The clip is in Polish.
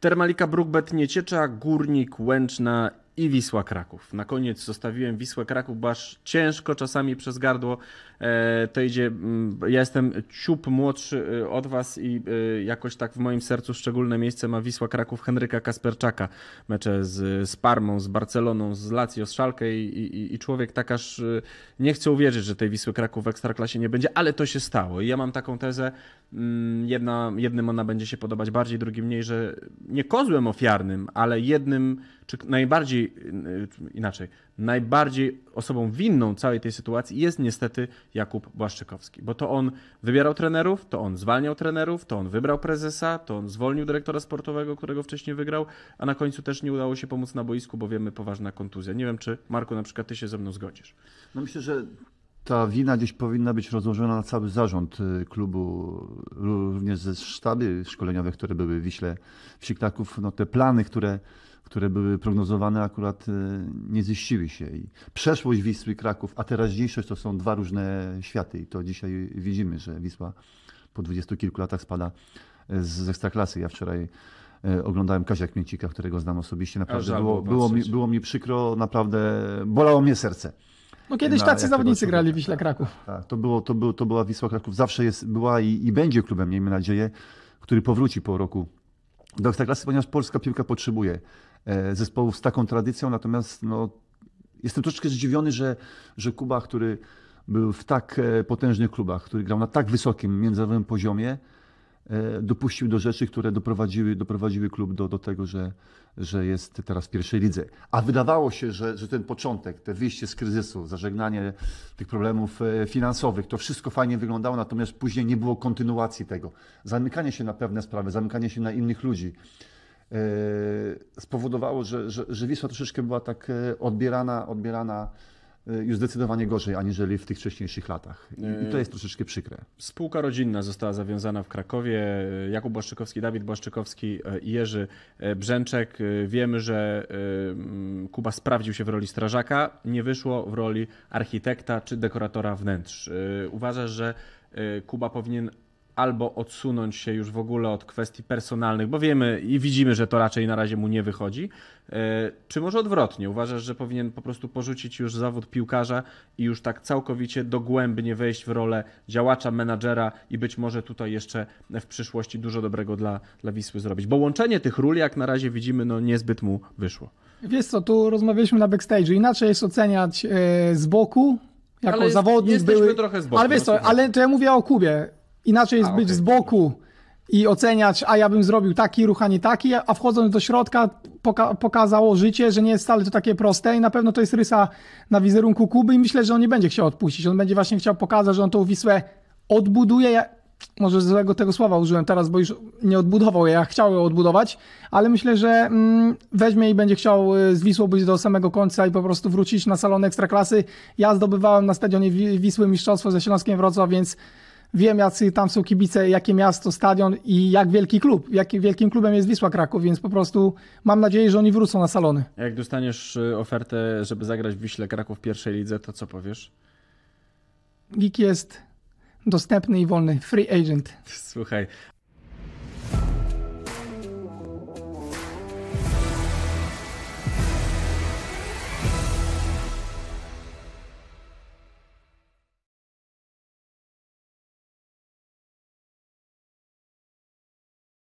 Termalika Brookbet Nieciecza, Górnik Łęczna i Wisła Kraków. Na koniec zostawiłem Wisłę Kraków, bo aż ciężko czasami przez gardło e, to idzie. Mm, ja jestem ciup młodszy e, od Was i e, jakoś tak w moim sercu szczególne miejsce ma Wisła Kraków Henryka Kasperczaka. Mecze z, z Parmą, z Barceloną, z Lazio, z Szalkę i, i, i człowiek tak aż nie chce uwierzyć, że tej Wisły Kraków w Ekstraklasie nie będzie, ale to się stało. I ja mam taką tezę, mm, jedna, jednym ona będzie się podobać bardziej, drugim mniej, że nie kozłem ofiarnym, ale jednym, czy najbardziej Y, y, inaczej, najbardziej osobą winną całej tej sytuacji jest niestety Jakub Błaszczykowski, bo to on wybierał trenerów, to on zwalniał trenerów, to on wybrał prezesa, to on zwolnił dyrektora sportowego, którego wcześniej wygrał, a na końcu też nie udało się pomóc na boisku, bo wiemy, poważna kontuzja. Nie wiem, czy Marku, na przykład ty się ze mną zgodzisz. No myślę, że ta wina gdzieś powinna być rozłożona na cały zarząd y, klubu, y, również ze sztaby szkoleniowe, które były w Wiśle, w Siktaków. No te plany, które, które były prognozowane, akurat y, nie ziściły się. I przeszłość Wisły Kraków, a teraźniejszość to są dwa różne światy. I to dzisiaj widzimy, że Wisła po dwudziestu kilku latach spada z ekstraklasy. Ja wczoraj oglądałem Kaziak Mięcika, którego znam osobiście. Naprawdę było, było, mi, było mi przykro, naprawdę bolało mnie serce. No kiedyś tacy zawodnicy grali w Wiśle tak, Kraków. Tak, tak, to, było, to, było, to była Wisła Kraków, zawsze jest, była i, i będzie klubem, miejmy nadzieję, który powróci po roku do Ekstraklasy, ponieważ polska piłka potrzebuje e, zespołów z taką tradycją, natomiast no, jestem troszeczkę zdziwiony, że, że Kuba, który był w tak e, potężnych klubach, który grał na tak wysokim międzynarodowym poziomie, E, dopuścił do rzeczy, które doprowadziły, doprowadziły klub do, do tego, że, że jest teraz w pierwszej lidze. A wydawało się, że, że ten początek, te wyjście z kryzysu, zażegnanie tych problemów e, finansowych, to wszystko fajnie wyglądało, natomiast później nie było kontynuacji tego. Zamykanie się na pewne sprawy, zamykanie się na innych ludzi e, spowodowało, że, że, że Wisła troszeczkę była tak odbierana, odbierana Y, już zdecydowanie gorzej aniżeli w tych wcześniejszych latach. I to y, jest troszeczkę przykre. Spółka rodzinna została zawiązana w Krakowie. Jakub Błaszczykowski, Dawid Błaszczykowski y, i Jerzy Brzęczek. Wiemy, że mm, Kuba sprawdził się w roli strażaka, nie wyszło w roli architekta czy dekoratora wnętrz. Uważasz, że Kuba powinien albo odsunąć się już w ogóle od kwestii personalnych, bo wiemy i widzimy, że to raczej na razie mu nie wychodzi, e, czy może odwrotnie? Uważasz, że powinien po prostu porzucić już zawód piłkarza i już tak całkowicie dogłębnie wejść w rolę działacza, menadżera i być może tutaj jeszcze w przyszłości dużo dobrego dla, dla Wisły zrobić? Bo łączenie tych ról, jak na razie widzimy, no niezbyt mu wyszło. Wiesz co, tu rozmawialiśmy na backstage'u, inaczej jest oceniać e, z boku, jako ale zawodnik jesteśmy były... trochę z boku. Ale wiesz no co, ale to ja mówię o Kubie. Inaczej jest a, być okay. z boku i oceniać, a ja bym zrobił taki ruch, a nie taki, a wchodząc do środka poka pokazało życie, że nie jest wcale to takie proste i na pewno to jest rysa na wizerunku Kuby i myślę, że on nie będzie chciał odpuścić. On będzie właśnie chciał pokazać, że on tą Wisłę odbuduje. Ja, może złego tego słowa użyłem teraz, bo już nie odbudował, ja chciał ją odbudować, ale myślę, że mm, weźmie i będzie chciał y, z Wisłą być do samego końca i po prostu wrócić na salon Ekstraklasy. Ja zdobywałem na stadionie Wisły mistrzostwo ze Śląskiem Wrocław, więc wiem, jacy tam są kibice, jakie miasto, stadion i jak wielki klub, jakim wielkim klubem jest Wisła Kraków, więc po prostu mam nadzieję, że oni wrócą na salony. Jak dostaniesz y, ofertę, żeby zagrać w Wiśle Kraków w pierwszej lidze, to co powiesz? Gik jest dostępny i wolny, free agent. Słuchaj,